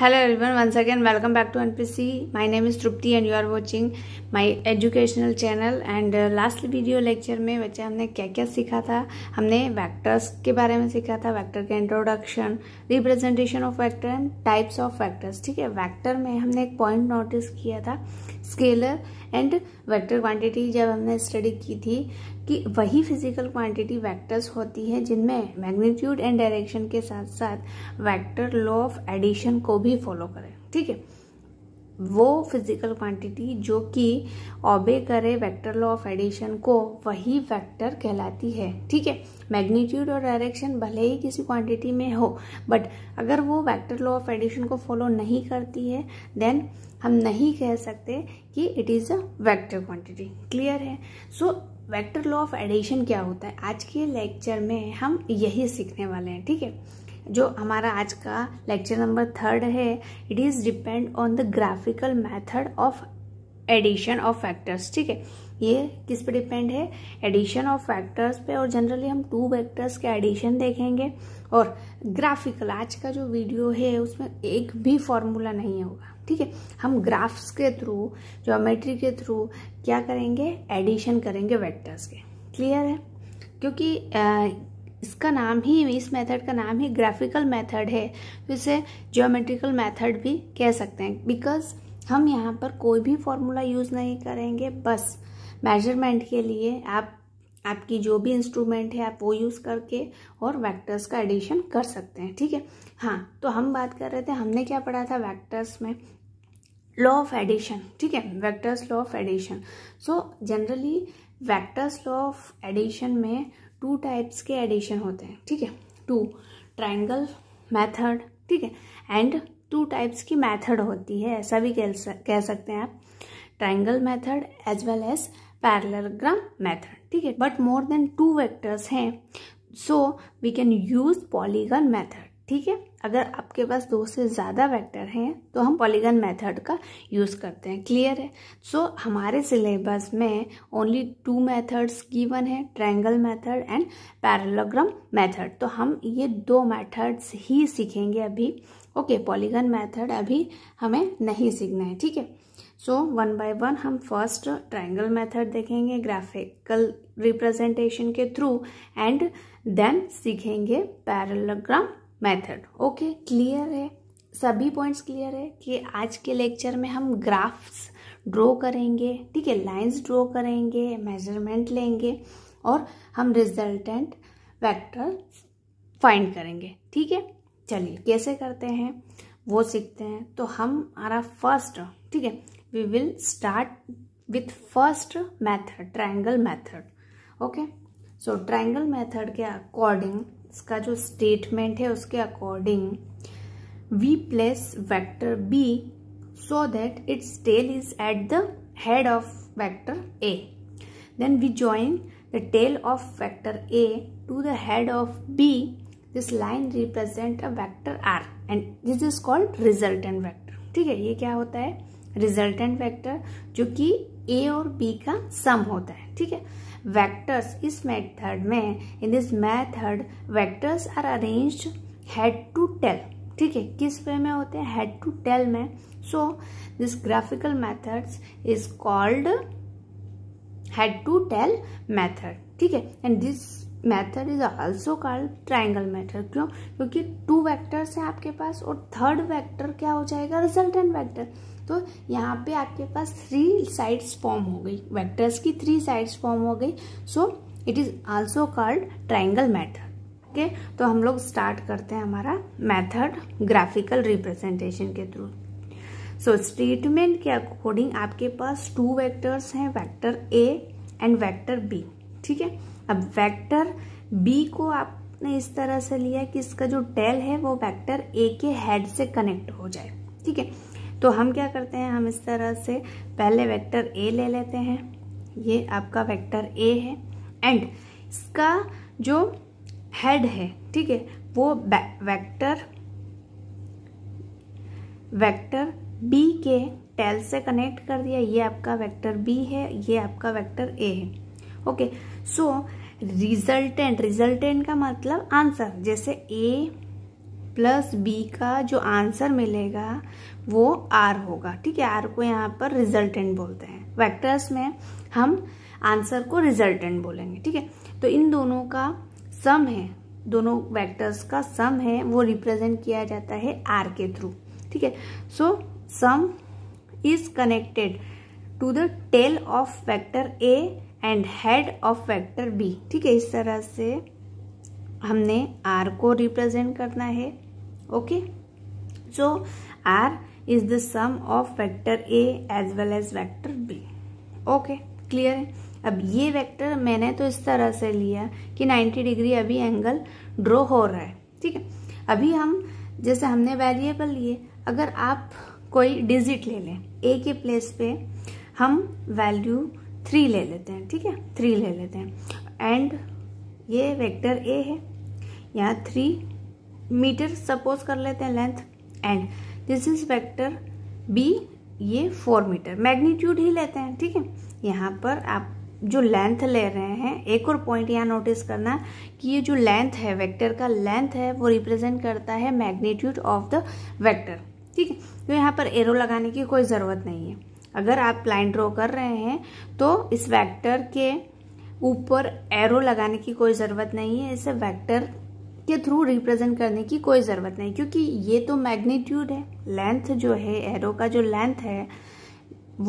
Hello everyone one again welcome back to NPC my name is Tripti and you are watching my educational channel and last video lecture में बच्चे हमने क्या क्या सीखा था हमने वेक्टर्स के बारे में सीखा था वेक्टर का introduction representation of vector and types of vectors ठीक है वैक्टर में हमने एक पॉइंट नोटिस किया था स्केलर एंड वेक्टर क्वांटिटी जब हमने स्टडी की थी कि वही फिजिकल क्वांटिटी वेक्टर्स होती है जिनमें मैग्नीट्यूड एंड डायरेक्शन के साथ साथ वेक्टर लॉ ऑफ एडिशन को भी फॉलो करें ठीक है वो फिजिकल क्वांटिटी जो कि ऑबे करे वेक्टर लॉ ऑफ एडिशन को वही वेक्टर कहलाती है ठीक है मैग्नीट्यूड और डायरेक्शन भले ही किसी क्वांटिटी में हो बट अगर वो वेक्टर लॉ ऑफ एडिशन को फॉलो नहीं करती है देन हम नहीं कह सकते कि it is a vector quantity clear है so vector law of addition क्या होता है आज के लेक्चर में हम यही सीखने वाले हैं ठीक है जो हमारा आज का लेक्चर नंबर थर्ड है it is depend on the graphical method of addition of factors ठीक है ये किस पे डिपेंड है एडिशन ऑफ फैक्टर्स पे और जनरली हम टू वैक्टर्स के एडिशन देखेंगे और ग्राफिकल आज का जो वीडियो है उसमें एक भी फॉर्मूला नहीं होगा ठीक है हम ग्राफ्स के थ्रू ज्योमेट्री के थ्रू क्या करेंगे एडिशन करेंगे वेक्टर्स के क्लियर है क्योंकि इसका नाम ही इस मेथड का नाम ही ग्राफिकल मेथड है तो इसे ज्योमेट्रिकल मेथड भी कह सकते हैं बिकॉज हम यहाँ पर कोई भी फॉर्मूला यूज़ नहीं करेंगे बस मेजरमेंट के लिए आप आपकी जो भी इंस्ट्रूमेंट है आप वो यूज़ करके और वेक्टर्स का एडिशन कर सकते हैं ठीक है हाँ तो हम बात कर रहे थे हमने क्या पढ़ा था वेक्टर्स में लॉ ऑफ एडिशन ठीक है vectors law of addition so generally vectors law of addition में टू टाइप्स के एडिशन होते हैं ठीक है टू ट्राइंगल मैथड ठीक है एंड टू टाइप्स की मैथड होती है ऐसा भी कह कह सकते हैं आप triangle method as well as parallelogram method ठीक है but more than two vectors हैं so we can use polygon method ठीक है अगर आपके पास दो से ज़्यादा वेक्टर हैं तो हम पॉलीगन मेथड का यूज़ करते हैं क्लियर है सो so, हमारे सिलेबस में ओनली टू मेथड्स गिवन है triangle method and parallelogram method तो हम ये दो मेथड्स ही सीखेंगे अभी ओके पॉलीगन मेथड अभी हमें नहीं सीखना है ठीक है सो वन बाय वन हम फर्स्ट ट्राइंगल मेथड देखेंगे ग्राफिकल रिप्रेजेंटेशन के थ्रू एंड देन सीखेंगे पैरलोग्राम मेथड ओके क्लियर है सभी पॉइंट्स क्लियर है कि आज के लेक्चर में हम ग्राफ्स ड्रॉ करेंगे ठीक है लाइंस ड्रॉ करेंगे मेजरमेंट लेंगे और हम रिजल्टेंट वेक्टर फाइंड करेंगे ठीक है चलिए कैसे करते हैं वो सीखते हैं तो हम हमारा फर्स्ट ठीक है we will start with first method triangle method okay so triangle method के अकॉर्डिंग इसका जो स्टेटमेंट है उसके according we place vector B so that its tail is at the head of vector A then we join the tail of vector A to the head of B this line represent a vector R and this is called resultant vector ठीक है ये क्या होता है resultant vector जो कि ए और B का सम होता है ठीक है vectors is method में in this method vectors are arranged head to tail ठीक है किस वे में होते हैं हेड टू टेल में so this graphical methods is called head to tail method ठीक है and this method is also called triangle method क्यों क्योंकि टू वेक्टर्स हैं आपके पास और थर्ड वेक्टर क्या हो जाएगा रिजल्टेंट वेक्टर तो यहाँ पे आपके पास थ्री साइड्स फॉर्म हो गई वेक्टर्स की थ्री साइड्स फॉर्म हो गई so it is also called triangle method okay तो हम लोग स्टार्ट करते हैं हमारा मैथड ग्राफिकल रिप्रेजेंटेशन के थ्रू सो स्टेटमेंट के अकॉर्डिंग आपके पास टू वैक्टर्स हैं vector A and vector B ठीक है अब वेक्टर बी को आपने इस तरह से लिया कि इसका जो टेल है वो वेक्टर ए के हेड से कनेक्ट हो जाए ठीक है तो हम क्या करते हैं हम इस तरह से पहले वेक्टर ए ले लेते हैं ये आपका वेक्टर ए है एंड इसका जो हेड है ठीक है वो वेक्टर वेक्टर बी के टेल से कनेक्ट कर दिया ये आपका वेक्टर बी है ये आपका वेक्टर ए है ओके सो रिजल्टेंट रिजल्टेंट का मतलब आंसर जैसे ए प्लस बी का जो आंसर मिलेगा वो आर होगा ठीक है आर को यहाँ पर रिजल्टेंट बोलते हैं वेक्टर्स में हम आंसर को रिजल्टेंट बोलेंगे ठीक है तो इन दोनों का सम है दोनों वेक्टर्स का सम है वो रिप्रेजेंट किया जाता है आर के थ्रू ठीक है so sum is connected to the tail of vector A and head of vector B ठीक है इस तरह से हमने आर को रिप्रेजेंट करना है okay so R is the sum of vector A as well as vector B okay clear है अब ये वेक्टर मैंने तो इस तरह से लिया कि 90 डिग्री अभी एंगल ड्रॉ हो रहा है ठीक है अभी हम जैसे हमने वेरिएबल लिए अगर आप कोई डिजिट ले लें ए के प्लेस पे हम वैल्यू थ्री ले लेते हैं ठीक है थ्री ले लेते हैं एंड ये वेक्टर ए है यहाँ थ्री मीटर सपोज कर लेते हैं length and this is vector B ये फोर मीटर मैग्नीट्यूड ही लेते हैं ठीक है यहाँ पर आप जो लेंथ ले रहे हैं एक और पॉइंट यहाँ नोटिस करना कि ये जो लेंथ है वेक्टर का लेंथ है वो रिप्रेजेंट करता है मैग्नीट्यूड ऑफ द वेक्टर ठीक है तो यहाँ पर एरो लगाने की कोई ज़रूरत नहीं है अगर आप लाइन ड्रॉ कर रहे हैं तो इस वेक्टर के ऊपर एरो लगाने की कोई ज़रूरत नहीं है इसे वेक्टर के थ्रू रिप्रेजेंट करने की कोई ज़रूरत नहीं क्योंकि ये तो मैग्नीट्यूड है लेंथ जो है एरो का जो लेंथ है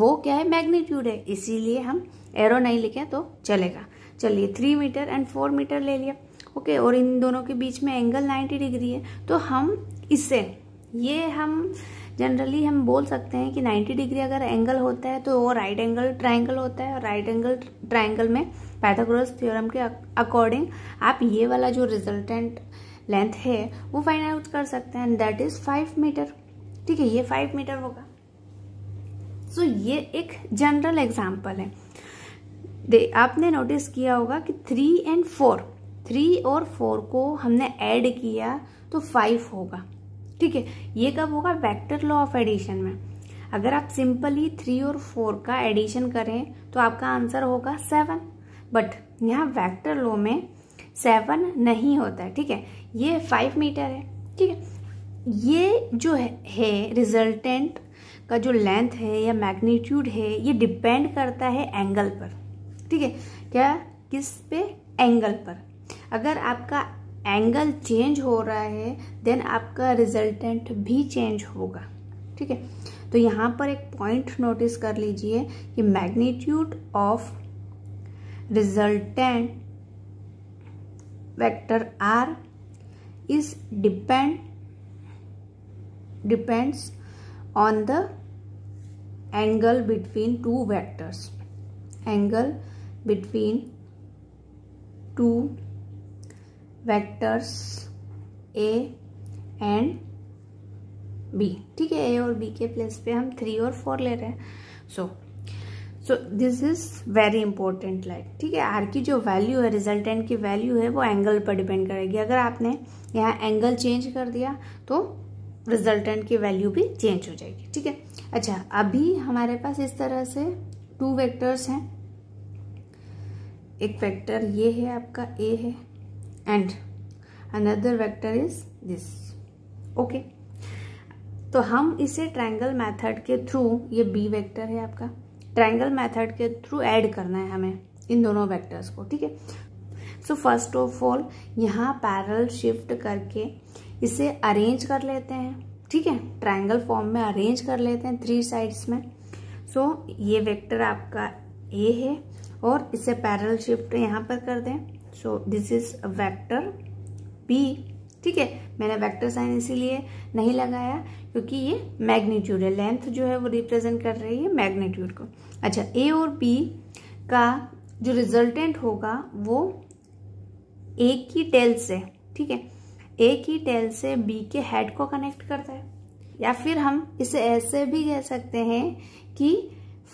वो क्या है मैग्नीट्यूड है इसीलिए हम एरो नहीं लिखे तो चलेगा चलिए three metre and four metre ले लिया ओके और इन दोनों के बीच में एंगल नाइन्टी डिग्री है तो हम इसे ये हम जनरली हम बोल सकते हैं कि 90 डिग्री अगर एंगल होता है तो वो राइट एंगल ट्राइंगल होता है और राइट एंगल ट्राइंगल में पैथाग्रोस थ्योरम के अकॉर्डिंग आप ये वाला जो रिजल्टेंट लेंथ है वो फाइंड आउट कर सकते हैं दैट इज फाइव मीटर ठीक है ये फाइव मीटर होगा सो so, ये एक जनरल एग्जाम्पल है दे, आपने नोटिस किया होगा कि थ्री एंड फोर थ्री और फोर को हमने ऐड किया तो फाइव होगा ठीक है ये कब होगा वेक्टर लॉ ऑफ एडिशन में अगर आप सिंपली थ्री और फोर का एडिशन करें तो आपका आंसर होगा सेवन बट यहाँ वेक्टर लॉ में सेवन नहीं होता है ठीक है ये फाइव मीटर है ठीक है ये जो है रिजल्टेंट का जो लेंथ है या मैग्नीट्यूड है ये डिपेंड करता है एंगल पर ठीक है क्या किस पे एंगल पर अगर आपका एंगल चेंज हो रहा है देन आपका रिजल्टेंट भी चेंज होगा ठीक है तो यहाँ पर एक पॉइंट नोटिस कर लीजिए कि magnitude of resultant vector R is depend depends on the angle between two vectors angle between two vectors A and B ठीक है ए और बी के प्लेस पे हम थ्री और फोर ले रहे हैं so so this is very important like ठीक है आर की जो वैल्यू है रिजल्टेंट की वैल्यू है वो एंगल पर डिपेंड करेगी अगर आपने यहाँ एंगल चेंज कर दिया तो रिजल्टेंट की वैल्यू भी चेंज हो जाएगी ठीक है अच्छा अभी हमारे पास इस तरह से टू वेक्टर्स हैं एक वेक्टर ये है आपका ए है and another vector is this okay तो हम इसे ट्रायंगल मेथड के थ्रू ये बी वेक्टर है आपका ट्रायंगल मेथड के थ्रू ऐड करना है हमें इन दोनों वेक्टर्स को ठीक है सो फर्स्ट ऑफ ऑल यहाँ पैरल शिफ्ट करके इसे अरेंज कर लेते हैं ठीक है ट्रायंगल फॉर्म में अरेंज कर लेते हैं थ्री साइड्स में सो so, ये वेक्टर आपका ए है और इसे पैरल शिफ्ट यहाँ पर कर दें so this is vector B ठीक है मैंने वेक्टर साइन इसीलिए नहीं लगाया क्योंकि ये मैग्नीट्यूड है लेंथ जो है वो रिप्रेजेंट कर रही है मैग्नीट्यूड को अच्छा ए और बी का जो रिजल्टेंट होगा वो ए की टेल से ठीक है ए की टेल से बी के हेड को कनेक्ट करता है या फिर हम इसे ऐसे भी कह सकते हैं कि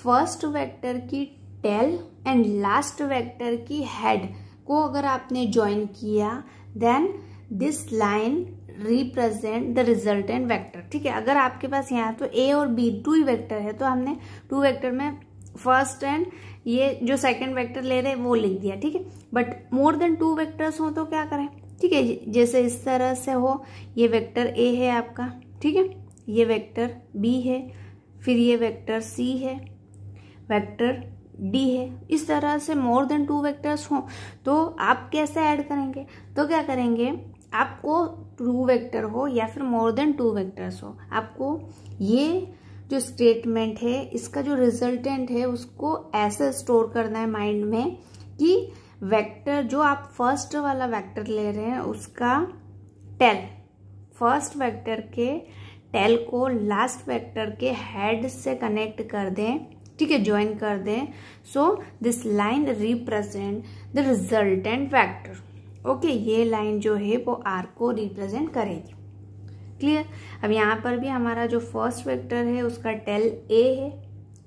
फर्स्ट वेक्टर की टेल एंड लास्ट वेक्टर की हेड को अगर आपने ज्वाइन किया then this line represent the resultant vector ठीक है अगर आपके पास यहाँ तो ए और बी टू ही वैक्टर है तो हमने टू वैक्टर में फर्स्ट एंड ये जो सेकेंड वैक्टर ले रहे हैं वो लिख दिया ठीक है but more than two vectors हो तो क्या करें ठीक है जैसे इस तरह से हो ये वैक्टर ए है आपका ठीक है ये वैक्टर बी है फिर ये वैक्टर सी है वैक्टर डी है इस तरह से मोर देन टू वेक्टर्स हो तो आप कैसे ऐड करेंगे तो क्या करेंगे आपको टू वेक्टर हो या फिर मोर देन टू वेक्टर्स हो आपको ये जो स्टेटमेंट है इसका जो रिजल्टेंट है उसको ऐसे स्टोर करना है माइंड में कि वेक्टर जो आप फर्स्ट वाला वेक्टर ले रहे हैं उसका टेल फर्स्ट वेक्टर के टेल को लास्ट वेक्टर के हेड से कनेक्ट कर दें ठीक है ज्वाइन कर दें so this line represent the resultant factor okay ये लाइन जो है वो आर को रिप्रेजेंट करेगी क्लियर अब यहाँ पर भी हमारा जो फर्स्ट वेक्टर है उसका टेल ए है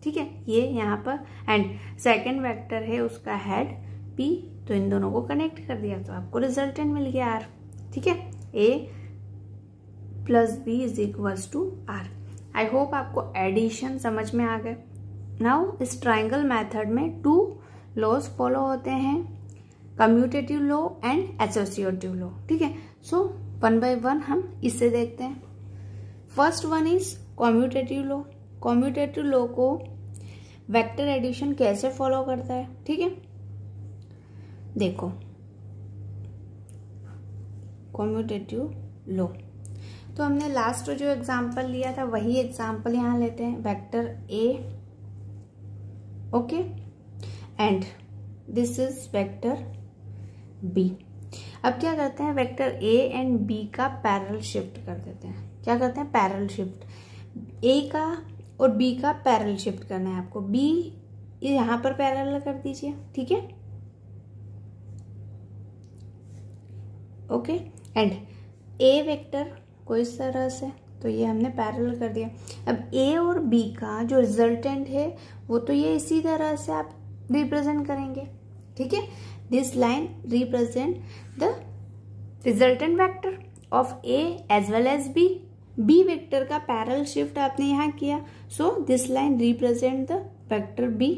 ठीक है ये यहाँ पर एंड सेकंड वेक्टर है उसका हेड पी तो इन दोनों को कनेक्ट कर दिया तो आपको रिजल्टेंट मिल गया आर ठीक है A plus B is equals to R I hope आपको एडिशन समझ में आ गए नाउ इस ट्राइंगल मेथड में टू लॉज फॉलो होते हैं commutative law and associative law ठीक है सो वन बाय वन हम इसे देखते हैं first one is commutative law commutative law को वेक्टर एडिशन कैसे फॉलो करता है ठीक है देखो कॉम्यूटेटिव लॉ तो हमने लास्ट जो एग्जाम्पल लिया था वही एग्जाम्पल यहाँ लेते हैं vector A okay and this is vector b अब क्या करते हैं वेक्टर ए एंड बी का पैरल शिफ्ट कर देते हैं क्या करते हैं पैरल शिफ्ट ए का और बी का पैरल शिफ्ट करना है आपको बी यहां पर पैरल कर दीजिए ठीक है ओके एंड ए वेक्टर को इस तरह से तो ये हमने पैरल कर दिया अब ए और बी का जो रिजल्टेंट है वो तो ये इसी तरह से आप रिप्रेजेंट करेंगे ठीक है this line represent the resultant vector of A as well as B B vector का पैरल शिफ्ट आपने यहाँ किया so this line represent the vector B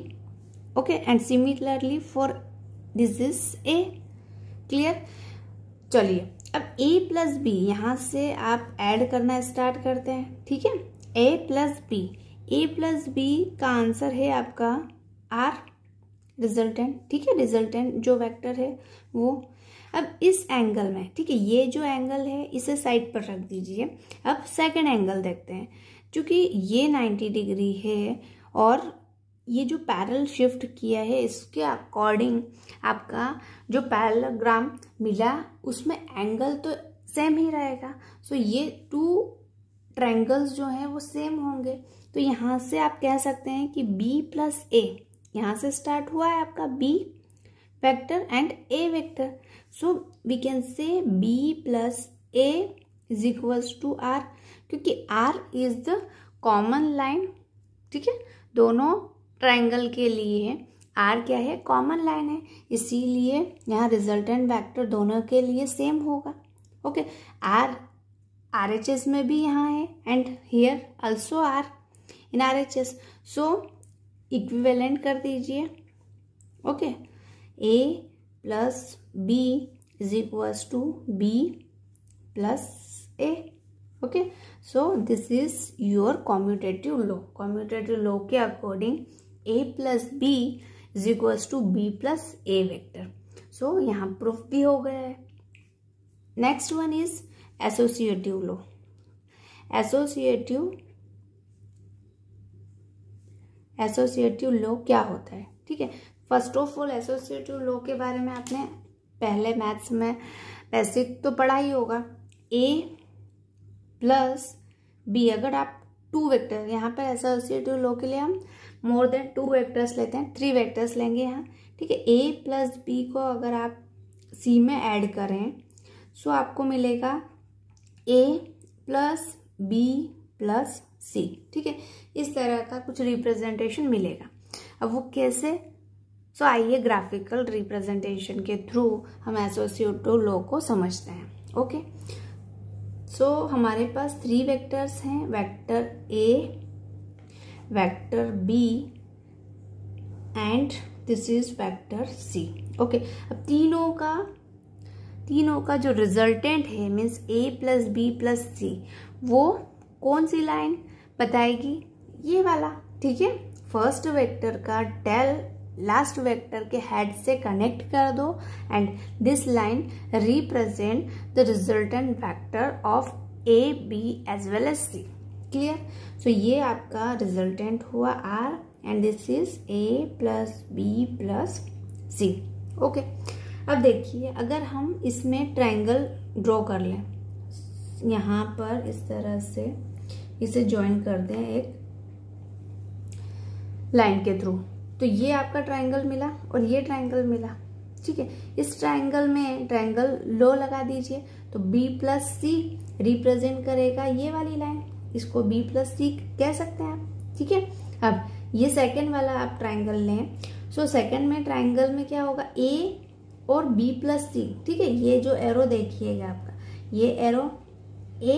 okay and similarly for this is A clear चलिए अब ए plus B यहाँ से आप add करना स्टार्ट करते हैं ठीक है A plus B A plus B का आंसर है आपका आर रिजल्टेंट ठीक है रिजल्टेंट जो वेक्टर है वो अब इस एंगल में ठीक है ये जो एंगल है इसे साइड पर रख दीजिए अब सेकंड एंगल देखते हैं क्योंकि ये 90 डिग्री है और ये जो पैरल शिफ्ट किया है इसके अकॉर्डिंग आपका जो पैरलग्राम मिला उसमें एंगल तो सेम ही रहेगा सो ये टू ट्रैंगल्स जो हैं वो सेम होंगे तो यहाँ से आप कह सकते हैं कि बी प्लस ए यहाँ से स्टार्ट हुआ है आपका B vector and A vector so we can say B plus A is equals to R क्योंकि R is the common line ठीक है दोनों ट्राइंगल के लिए है आर क्या है कॉमन लाइन है इसीलिए यहाँ रिजल्टेंट वेक्टर दोनों के लिए सेम होगा okay R R H S में भी यहाँ है and here also R in R H S so equivalent कर दीजिए okay A plus B is equals to B plus A okay so this is your commutative law commutative law के according A plus B is equals to B plus A vector so यहाँ proof भी हो गया है next one is associative law associative associative लो क्या होता है ठीक है first of all associative law के बारे में आपने पहले मैथ्स में बेसिक तो पढ़ा ही होगा ए प्लस बी अगर आप टू वेक्टर यहाँ पर एसोसिएटिव लो के लिए हम मोर देन टू वेक्टर्स लेते हैं थ्री वेक्टर्स लेंगे यहाँ ठीक है ए प्लस बी को अगर आप सी में ऐड करें सो आपको मिलेगा A plus B plus C ठीक है इस तरह का कुछ रिप्रेजेंटेशन मिलेगा अब वो कैसे सो आइए ग्राफिकल रिप्रेजेंटेशन के थ्रू हम एसोसिएटो लॉ को समझते हैं ओके सो हमारे पास थ्री वेक्टर्स हैं vector A vector b and this is vector c okay okay, अब तीनों का तीनों का जो रिजल्टेंट है means A plus B plus C वो कौन सी लाइन बताएगी ये वाला ठीक है फर्स्ट वेक्टर का डेल लास्ट वेक्टर के हेड से कनेक्ट कर दो and this line represent the resultant vector of A B as well as C clear so so, ये आपका रिजल्टेंट हुआ R and this is A plus B plus C okay अब देखिए अगर हम इसमें ट्रायंगल ड्रॉ कर लें यहाँ पर इस तरह से इसे ज्वाइन कर दें एक लाइन के थ्रू तो ये आपका ट्रायंगल मिला और ये ट्रायंगल मिला ठीक है इस ट्रायंगल में ट्रायंगल लो लगा दीजिए तो बी प्लस सी रिप्रेजेंट करेगा ये वाली लाइन इसको बी प्लस सी कह सकते हैं आप ठीक है अब ये सेकेंड वाला आप ट्राइंगल लें सो so, में ट्राइंगल में क्या होगा ए और बी प्लस सी ठीक है ये जो एरो देखिएगा आपका ये arrow A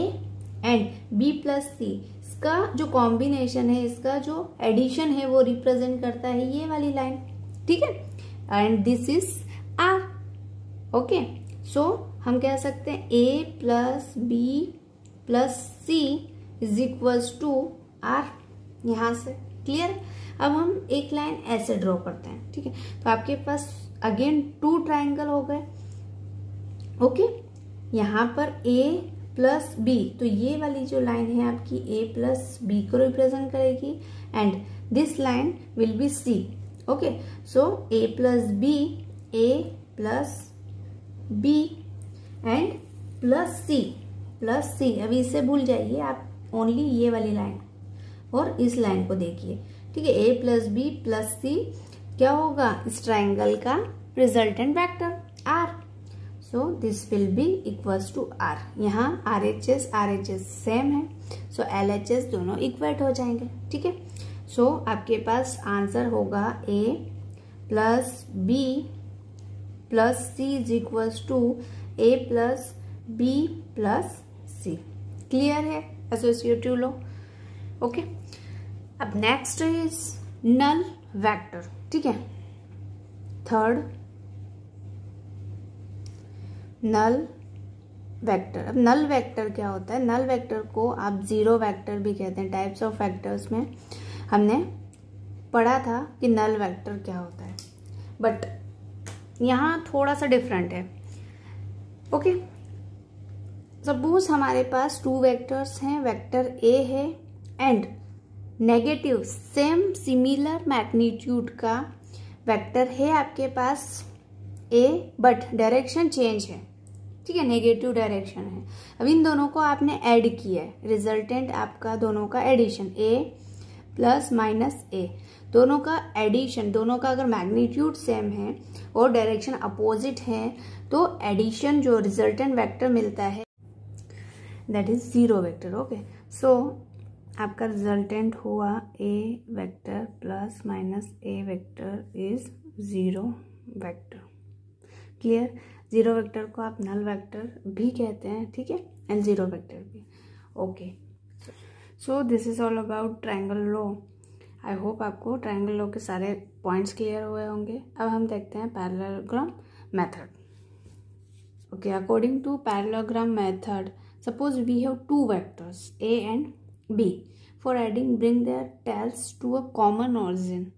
and B plus C इसका जो कॉम्बिनेशन है इसका जो एडिशन है वो रिप्रेजेंट करता है ये वाली लाइन ठीक है and this is R okay so हम कह सकते हैं A plus B plus C is equals to R यहाँ से क्लियर अब हम एक लाइन ऐसे ड्रॉ करते हैं ठीक है तो आपके पास अगेन टू ट्राइंगल हो गए ओके यहाँ पर ए प्लस बी तो ये वाली जो लाइन है आपकी ए प्लस बी को रिप्रेजेंट करेगी and this line will be C okay so A plus B A plus B and plus C plus C अभी इसे भूल जाइए आप ओनली ये वाली लाइन और इस लाइन को देखिए ठीक है A plus B plus C क्या होगा इस ट्राइंगल का resultant vector R so this will be equals to R यहाँ R H S R H S same है सो एल एच एस दोनों इक्वेट हो जाएंगे ठीक है सो आपके पास आंसर होगा A plus B plus C is equals to A plus B plus C clear है एसोसिएटिव लो ओके अब नेक्स्ट इज नल वेक्टर ठीक है थर्ड नल वेक्टर अब नल वेक्टर क्या होता है नल वेक्टर को आप जीरो वेक्टर भी कहते हैं टाइप्स ऑफ वेक्टर्स में हमने पढ़ा था कि नल वेक्टर क्या होता है बट यहाँ थोड़ा सा डिफरेंट है ओके okay? सपोज हमारे पास टू वेक्टर्स हैं वेक्टर ए है and negative same similar magnitude का वेक्टर है आपके पास ए बट डायरेक्शन चेंज है ठीक है नेगेटिव डायरेक्शन है अब इन दोनों को आपने ऐड किया है रिजल्टेंट आपका दोनों का addition A plus minus A दोनों का एडिशन दोनों का अगर मैग्नीट्यूड सेम है और डायरेक्शन अपोजिट है तो एडिशन जो रिजल्टेंट वेक्टर मिलता है that is zero vector okay so आपका रिजल्टेंट हुआ A vector plus minus A vector is zero vector clear zero vector को आप नल वेक्टर भी कहते हैं ठीक है एंड ज़ीरो वेक्टर भी okay so this is all about triangle law I hope आपको ट्रायंगल लॉ के सारे पॉइंट्स क्लियर हुए होंगे अब हम देखते हैं parallelogram method okay according to parallelogram method Suppose we have two vectors A and B. For adding bring their tails to a common origin.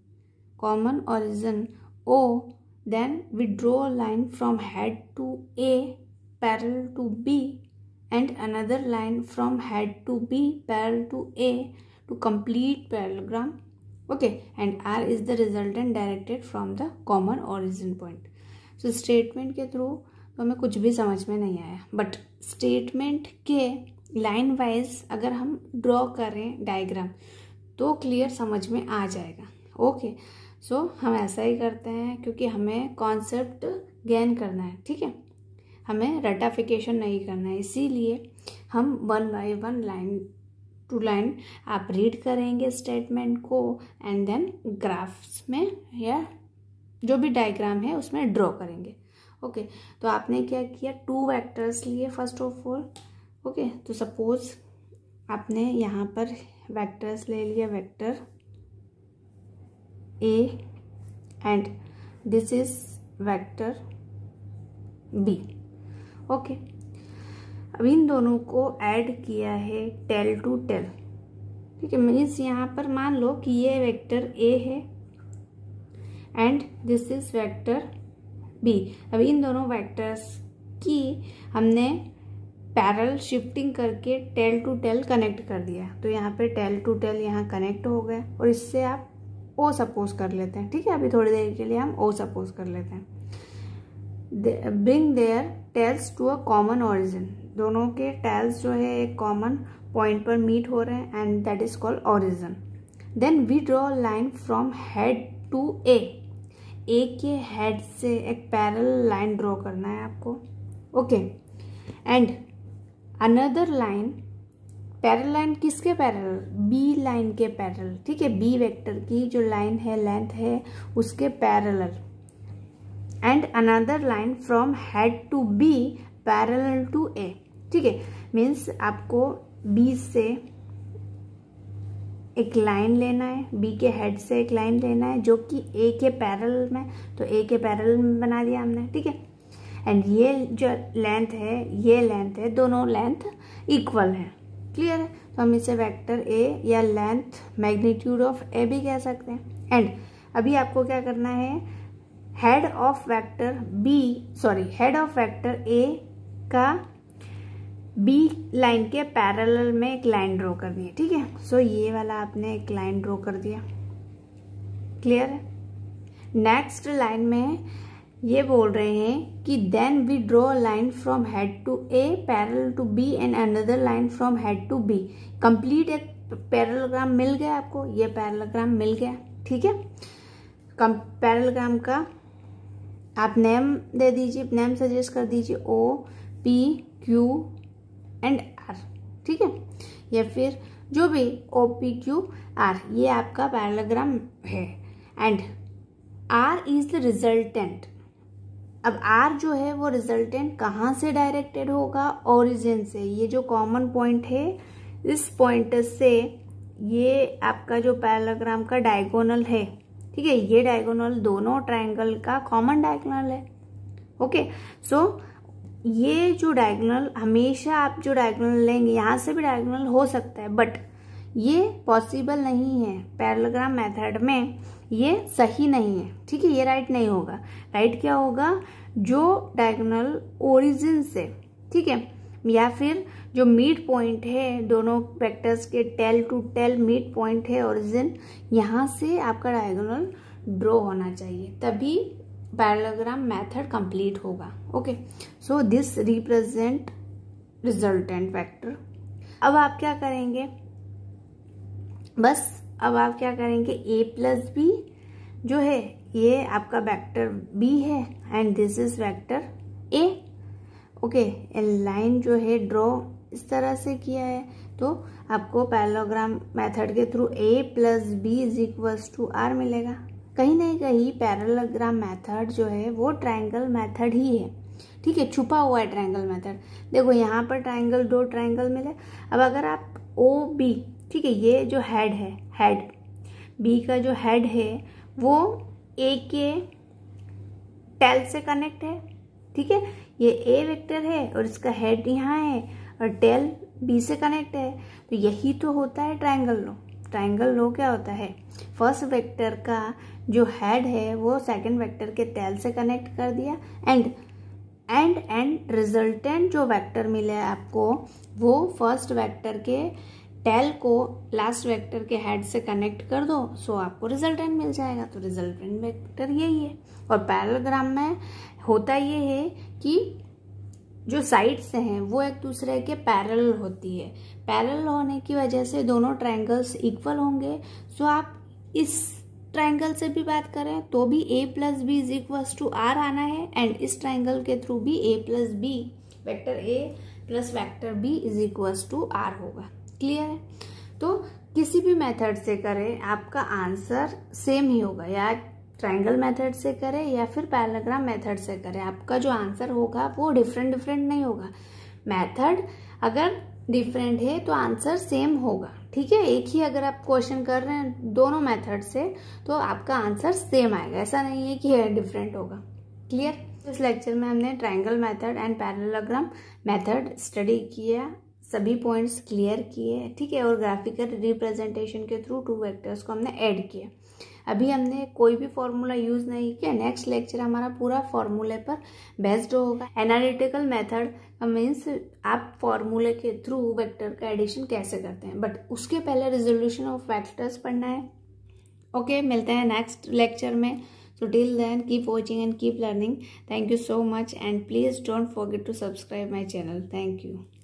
Common origin O then we draw a line from head to A parallel to B and another line from head to B parallel to A to complete parallelogram. Okay and R is the resultant directed from the common origin point. So statement के through तो हमें कुछ भी समझ में नहीं आया but statement के लाइन वाइज अगर हम ड्रॉ करें डायग्राम तो क्लियर समझ में आ जाएगा ओके सो so, हम ऐसा ही करते हैं क्योंकि हमें कॉन्सेप्ट गेन करना है ठीक है हमें रटाफिकेशन नहीं करना है इसीलिए हम one by one line to line आप रीड करेंगे स्टेटमेंट को एंड देन ग्राफ्स में या जो भी डायग्राम है उसमें ड्रॉ करेंगे ओके तो आपने क्या किया टू वैक्टर्स लिए फर्स्ट ऑफ ऑल ओके तो सपोज आपने यहाँ पर वैक्टर्स ले लिया vector A and this is vector B okay अब इन दोनों को ऐड किया है टेल टू टेल ठीक है मीन्स यहाँ पर मान लो कि ये वेक्टर ए है and this is vector B अब इन दोनों वेक्टर्स की हमने पैरल शिफ्टिंग करके टेल टू टेल कनेक्ट कर दिया तो यहाँ पे टेल टू टेल यहाँ कनेक्ट हो गए और इससे आप ओ सपोज कर लेते हैं ठीक है अभी थोड़ी देर के लिए हम ओ सपोज कर लेते हैं bring their tails to a common origin दोनों के टेल्स जो है एक कॉमन पॉइंट पर मीट हो रहे हैं and that is called origin then we draw line from head to A एक के हेड से एक पैरल लाइन ड्रॉ करना है आपको okay and another line parallel line किसके पैरल बी लाइन के पैरल ठीक है बी वेक्टर की जो लाइन है लेंथ है उसके parallel and another line from head to B parallel to A ठीक है मीन्स आपको बी से एक लाइन लेना है बी के हेड से एक लाइन लेना है जो कि ए के पैरल में तो ए के पैरल में बना दिया हमने ठीक है एंड ये जो लेंथ है ये लेंथ है दोनों लेंथ इक्वल है क्लियर है तो हम इसे वेक्टर ए या लेंथ मैग्नीट्यूड ऑफ ए भी कह सकते हैं एंड अभी आपको क्या करना है head of vector B sorry head of vector A का बी लाइन के पैरेलल में एक लाइन ड्रॉ कर दी ठीक है सो ये वाला आपने एक लाइन ड्रॉ कर दिया क्लियर है नेक्स्ट लाइन में ये बोल रहे हैं कि then we draw line from head to A parallel to B and another line from head to B complete एक पैरलग्राम मिल गया आपको ये पैरलग्राम मिल गया ठीक है कम पैरलग्राम का आप नेम दे दीजिए नेम सजेस्ट कर दीजिए O P Q and R ठीक है या फिर जो भी ओ पी क्यू आर ये आपका पैराग्राम है and R is the resultant अब आर जो है वो रिजल्टेंट कहाँ से डायरेक्टेड होगा ओरिजिन से ये जो कॉमन पॉइंट है इस पॉइंट से ये आपका जो पैराग्राम का डायगोनल है ठीक है ये डायगोनल दोनों ट्राइंगल का कॉमन डायगोनल है ओके सो ये जो डायगोनल हमेशा आप जो डायगोनल लेंगे यहाँ से भी डायगोनल हो सकता है बट ये पॉसिबल नहीं है पैरेलग्राम मेथड में ये सही नहीं है ठीक है ये राइट नहीं होगा राइट क्या होगा जो डायगोनल ओरिजिन से ठीक है या फिर जो मिड पॉइंट है दोनों वेक्टर्स के tail to tail mid point है ओरिजिन यहाँ से आपका डायगोनल ड्रॉ होना चाहिए तभी पैराग्राम मेथड कंप्लीट होगा okay so this represent resultant factor अब आप क्या करेंगे बस अब आप क्या करेंगे ए प्लस बी जो है ये आपका वेक्टर बी है and this is vector A okay line जो है ड्रॉ इस तरह से किया है तो आपको पैलोग्राम मेथड के through A plus B is equals to R मिलेगा कहीं ना कहीं पैरलग्राम मेथड जो है वो ट्रायंगल मेथड ही है ठीक है छुपा हुआ है ट्रायंगल मेथड देखो यहाँ पर ट्रायंगल दो ट्रायंगल मिले अब अगर आप ओ बी ठीक है ये जो हेड है हेड बी का जो हेड है वो ए के टेल से कनेक्ट है ठीक है ये ए वेक्टर है और इसका हेड यहाँ है और टेल बी से कनेक्ट है तो यही तो होता है ट्राइंगल लो ट्राइंगल लो क्या होता है फर्स्ट वेक्टर का जो हेड है वो सेकंड वेक्टर के तेल से कनेक्ट कर दिया एंड एंड एंड रिजल्टेंट जो वेक्टर मिले आपको वो फर्स्ट वेक्टर के टेल को लास्ट वेक्टर के हेड से कनेक्ट कर दो सो so आपको रिजल्टेंट मिल जाएगा तो रिजल्टेंट वेक्टर यही है और पैरलग्राम में होता ये है कि जो साइड्स हैं वो एक दूसरे के पैरल होती है पैरल होने की वजह से दोनों ट्रायंगल्स इक्वल होंगे सो आप इस ट्रायंगल से भी बात करें तो भी A plus B is equals to R आना है एंड इस ट्रायंगल के थ्रू भी A plus B vector A plus vector B is equals to R होगा क्लियर है तो किसी भी मेथड से करें आपका आंसर सेम ही होगा या ट्रायंगल मेथड से करें या फिर पैराग्राम मेथड से करें आपका जो आंसर होगा वो डिफरेंट डिफरेंट नहीं होगा मेथड अगर डिफरेंट है तो आंसर सेम होगा ठीक है एक ही अगर आप क्वेश्चन कर रहे हैं दोनों मेथड से तो आपका आंसर सेम आएगा ऐसा नहीं है कि डिफरेंट होगा क्लियर इस लेक्चर में हमने triangle method and parallelogram method study किया सभी पॉइंट्स क्लियर किए ठीक है और ग्राफिकल रिप्रेजेंटेशन के थ्रू टू वेक्टर्स को हमने ऐड किया अभी हमने कोई भी फॉर्मूला यूज़ नहीं किया नेक्स्ट लेक्चर हमारा पूरा फॉर्मूले पर बेस्ड होगा एनालिटिकल मेथड मीन्स आप फॉर्मूले के थ्रू वेक्टर का एडिशन कैसे करते हैं बट उसके पहले रिजोल्यूशन ऑफ वैक्टर्स पढ़ना है ओके okay, मिलते हैं नेक्स्ट लेक्चर में so till then keep watching and keep learning thank you so much and please don't forget to subscribe my channel thank you